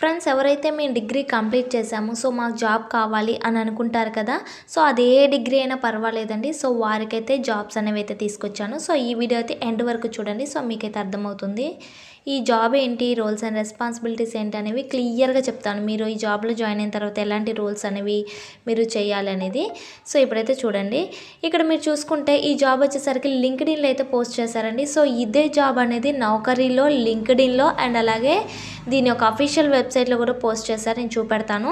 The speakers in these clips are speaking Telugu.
ఫ్రెండ్స్ ఎవరైతే మేము డిగ్రీ కంప్లీట్ చేసాము సో మాకు జాబ్ కావాలి అని అనుకుంటారు కదా సో అది ఏ డిగ్రీ అయినా పర్వాలేదండి సో వారికైతే జాబ్స్ అనేవి అయితే తీసుకొచ్చాను సో ఈ వీడియో అయితే ఎండ్ వరకు చూడండి సో మీకైతే అర్థమవుతుంది ఈ జాబ్ ఏంటి రోల్స్ అండ్ రెస్పాన్సిబిలిటీస్ ఏంటి అనేవి క్లియర్గా చెప్తాను మీరు ఈ జాబ్లో జాయిన్ అయిన తర్వాత ఎలాంటి రోల్స్ అనేవి మీరు చేయాలి అనేది సో ఇప్పుడైతే చూడండి ఇక్కడ మీరు చూసుకుంటే ఈ జాబ్ వచ్చేసరికి లింక్డ్ ఇన్లో అయితే పోస్ట్ చేశారండి సో ఇదే జాబ్ అనేది నౌకరీలో ఇన్లో అండ్ అలాగే దీని యొక్క అఫీషియల్ వెబ్ వెబ్సైట్లో కూడా పోస్ట్ చేశారు నేను చూపెడతాను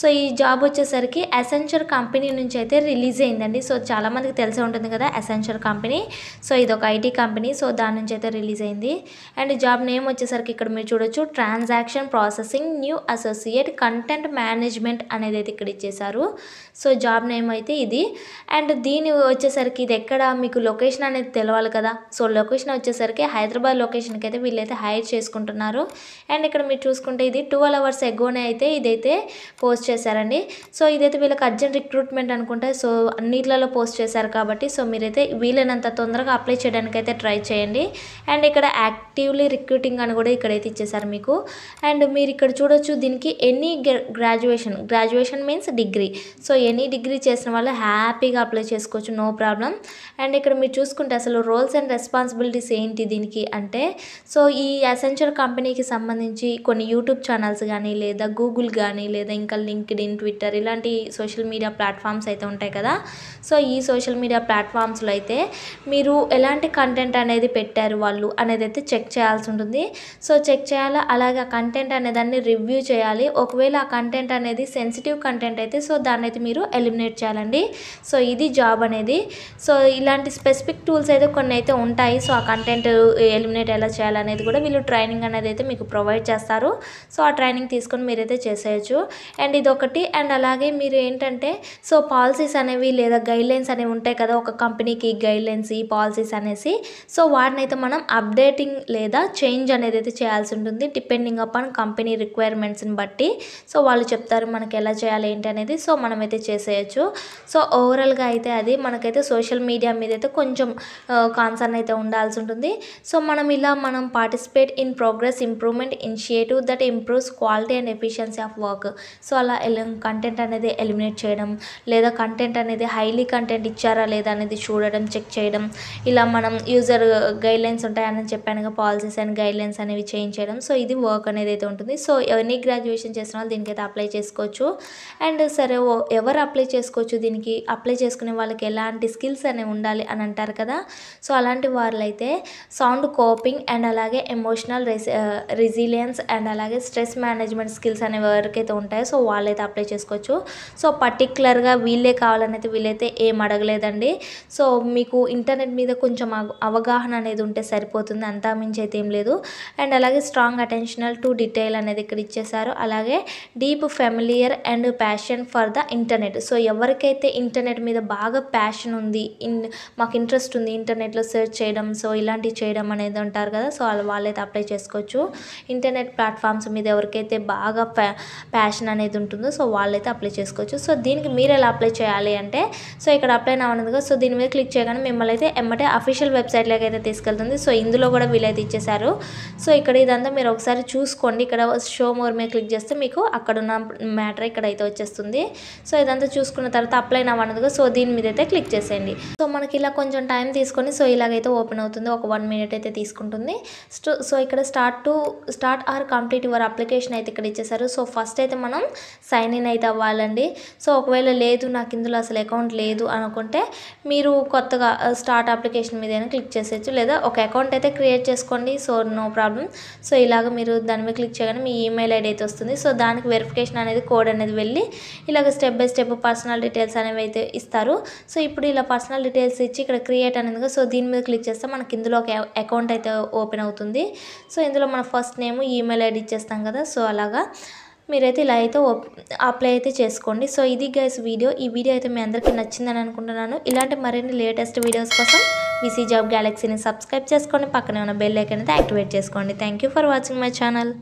సో ఈ జాబ్ వచ్చేసరికి అసెన్షర్ కంపెనీ నుంచి అయితే రిలీజ్ అయిందండి సో చాలామందికి తెలిసే ఉంటుంది కదా అసెన్షర్ కంపెనీ సో ఇది ఒక ఐటీ కంపెనీ సో దాని నుంచి అయితే రిలీజ్ అయింది అండ్ జాబ్ నేమ్ వచ్చేసరికి ఇక్కడ మీరు చూడొచ్చు transaction processing new associate content management అనేది అయితే ఇక్కడ ఇచ్చేశారు సో జాబ్ నేమ్ అయితే ఇది అండ్ దీని వచ్చేసరికి ఇది ఎక్కడ మీకు లొకేషన్ అనేది తెలవాలి కదా సో లొకేషన్ వచ్చేసరికి హైదరాబాద్ లొకేషన్కి అయితే వీళ్ళైతే హైర్ చేసుకుంటున్నారు అండ్ ఇక్కడ మీరు చూసుకుంటే ఇది టూ ట్వెల్వ్ అవర్స్ ఎగ్గోనే అయితే ఇదైతే పోస్ట్ చేశారండి సో ఇదైతే వీళ్ళకి అర్జెంట్ రిక్రూట్మెంట్ అనుకుంటే సో అన్నిట్లలో పోస్ట్ చేశారు కాబట్టి సో మీరైతే వీలైనంత తొందరగా అప్లై చేయడానికైతే ట్రై చేయండి అండ్ ఇక్కడ యాక్టివ్లీ రిక్రూటింగ్ అని కూడా ఇక్కడైతే ఇచ్చేసారు మీకు అండ్ మీరు ఇక్కడ చూడొచ్చు దీనికి any graduation graduation means degree so any degree చేసిన వాళ్ళు హ్యాపీగా అప్లై చేసుకోవచ్చు నో ప్రాబ్లం అండ్ ఇక్కడ మీరు చూసుకుంటే అసలు రోల్స్ అండ్ రెస్పాన్సిబిలిటీస్ ఏంటి దీనికి అంటే సో ఈ అసెన్షియల్ కంపెనీకి సంబంధించి కొన్ని యూట్యూబ్ ఛానల్ ఛానల్స్ కానీ లేదా గూగుల్ కానీ లేదా ఇంకా లింక్డ్ ఇన్ ట్విట్టర్ ఇలాంటి సోషల్ మీడియా ప్లాట్ఫామ్స్ అయితే ఉంటాయి కదా సో ఈ సోషల్ మీడియా ప్లాట్ఫామ్స్లో అయితే మీరు ఎలాంటి కంటెంట్ అనేది పెట్టారు వాళ్ళు అనేది అయితే చెక్ చేయాల్సి ఉంటుంది సో చెక్ చేయాలి అలాగే ఆ కంటెంట్ అనేదాన్ని రివ్యూ చేయాలి ఒకవేళ ఆ కంటెంట్ అనేది సెన్సిటివ్ కంటెంట్ అయితే సో దాన్ని అయితే మీరు ఎలిమినేట్ చేయాలండి సో ఇది జాబ్ అనేది సో ఇలాంటి స్పెసిఫిక్ టూల్స్ అయితే కొన్ని అయితే ఉంటాయి సో ఆ కంటెంట్ ఎలిమినేట్ ఎలా చేయాలనేది కూడా వీళ్ళు ట్రైనింగ్ అనేది అయితే మీకు ప్రొవైడ్ చేస్తారు సో ఆ ట్రైనింగ్ తీసుకొని మీరైతే చేసేయచ్చు అండ్ ఇదొకటి అండ్ అలాగే మీరు ఏంటంటే సో పాలసీస్ అనేవి లేదా గైడ్లైన్స్ అనేవి ఉంటాయి కదా ఒక కంపెనీకి గైడ్లైన్స్ ఈ పాలసీస్ అనేసి సో వాటిని అయితే మనం అప్డేటింగ్ లేదా చేంజ్ అనేది అయితే చేయాల్సి ఉంటుంది డిపెండింగ్ అపాన్ కంపెనీ రిక్వైర్మెంట్స్ని బట్టి సో వాళ్ళు చెప్తారు మనకి ఎలా చేయాలి ఏంటి అనేది సో మనమైతే చేసేయచ్చు సో ఓవరాల్గా అయితే అది మనకైతే సోషల్ మీడియా మీద అయితే కొంచెం కాన్సర్న్ అయితే ఉండాల్సి ఉంటుంది సో మనం ఇలా మనం participate in progress improvement initiative that improve improves quality and efficiency of work so అలా కంటెంట్ అనేది ఎలిమినేట్ చేయడం లేదా కంటెంట్ అనేది హైలీ కంటెంట్ ఇచ్చారా లేదా అనేది చూడడం చెక్ చేయడం ఇలా మనం యూజర్ గైడ్లైన్స్ ఉంటాయని చెప్పాను పాలసీస్ అండ్ గైడ్లైన్స్ అనేవి చేయించడం సో ఇది వర్క్ అనేది అయితే ఉంటుంది సో ఎవరినీ గ్రాడ్యుయేషన్ చేసిన వాళ్ళు దీనికైతే అప్లై చేసుకోవచ్చు అండ్ సరే ఎవరు అప్లై చేసుకోవచ్చు దీనికి అప్లై చేసుకునే వాళ్ళకి ఎలాంటి స్కిల్స్ అనేవి ఉండాలి అని అంటారు కదా సో అలాంటి వాళ్ళైతే సౌండ్ కోపింగ్ అండ్ అలాగే ఎమోషనల్ రెసి రెసిలియన్స్ అండ్ అలాగే స్ట్రెస్ స్ట్రెస్ మేనేజ్మెంట్ స్కిల్స్ అనే ఎవరికైతే ఉంటాయో సో వాళ్ళైతే అప్లై చేసుకోవచ్చు సో పర్టిక్యులర్గా వీళ్ళే కావాలనైతే వీళ్ళైతే ఏం అడగలేదండి సో మీకు ఇంటర్నెట్ మీద కొంచెం అవగాహన అనేది ఉంటే సరిపోతుంది అంతా మించి అయితే ఏం లేదు అండ్ అలాగే స్ట్రాంగ్ అటెన్షనల్ టు డీటెయిల్ అనేది ఇక్కడ ఇచ్చేసారు అలాగే deep familiar and passion for the internet so ఎవరికైతే ఇంటర్నెట్ మీద బాగా ప్యాషన్ ఉంది ఇన్ మాకు ఇంట్రెస్ట్ ఉంది ఇంటర్నెట్లో సెర్చ్ చేయడం సో ఇలాంటివి చేయడం అనేది ఉంటారు కదా సో వాళ్ళైతే అప్లై చేసుకోవచ్చు ఇంటర్నెట్ ప్లాట్ఫామ్స్ మీద ఎవరికైతే బాగా ప్యాషన్ అనేది ఉంటుందో సో వాళ్ళైతే అప్లై చేసుకోవచ్చు సో దీనికి మీరు ఎలా అప్లై చేయాలి అంటే సో ఇక్కడ అప్లై నవ్వనదుగా సో దీని మీద క్లిక్ చేయగానే మిమ్మల్ని అయితే ఎమ్మటే అఫీషియల్ వెబ్సైట్లోకి అయితే తీసుకెళ్తుంది సో ఇందులో కూడా వీలైతే ఇచ్చేశారు సో ఇక్కడ ఇదంతా మీరు ఒకసారి చూసుకోండి ఇక్కడ షో మోర్ మీద క్లిక్ చేస్తే మీకు అక్కడ ఉన్న మ్యాటర్ అయితే వచ్చేస్తుంది సో ఇదంతా చూసుకున్న తర్వాత అప్లై నవ్వనదుగా సో దీని మీద అయితే క్లిక్ చేసేయండి సో మనకి ఇలా కొంచెం టైం తీసుకొని సో ఇలాగైతే ఓపెన్ అవుతుంది ఒక వన్ మినిట్ అయితే తీసుకుంటుంది సో ఇక్కడ start to start or complete your application application అయితే ఇక్కడ ఇచ్చేసారు సో ఫస్ట్ అయితే మనం సైన్ ఇన్ అయితే అవ్వాలండి సో ఒకవేళ లేదు నాకు ఇందులో అసలు అకౌంట్ లేదు అనుకుంటే మీరు కొత్తగా స్టార్ట్ అప్లికేషన్ మీద క్లిక్ చేసేయచ్చు లేదా ఒక అకౌంట్ అయితే క్రియేట్ చేసుకోండి సో నో ప్రాబ్లం సో ఇలాగ మీరు దాని మీద క్లిక్ చేయగానే మీ ఈమెయిల్ ఐడి అయితే వస్తుంది సో దానికి వెరిఫికేషన్ అనేది కోడ్ అనేది వెళ్ళి ఇలాగ step by step personal details అనేవి అయితే ఇస్తారు సో ఇప్పుడు ఇలా పర్సనల్ డీటెయిల్స్ ఇచ్చి ఇక్కడ క్రియేట్ అనేది సో దీని మీద క్లిక్ చేస్తే మనకి ఇందులో ఒక అకౌంట్ అయితే ఓపెన్ అవుతుంది సో ఇందులో మన ఫస్ట్ నేమ్ ఈమెయిల్ ఐడి ఇచ్చేస్తాం కదా కదా సో అలాగా మీరైతే ఇలా అయితే అప్లై అయితే చేసుకోండి సో ఇది గైస్ వీడియో ఈ వీడియో అయితే మీ అందరికీ నచ్చిందని అనుకుంటున్నాను ఇలాంటి మరిన్ని లేటెస్ట్ వీడియోస్ కోసం విసీ జాబ్ గ్యాలక్సీని సబ్స్క్రైబ్ చేసుకోండి పక్కనే ఉన్న బెల్ ఐకన్ అయితే యాక్టివేట్ చేసుకోండి thank for watching my channel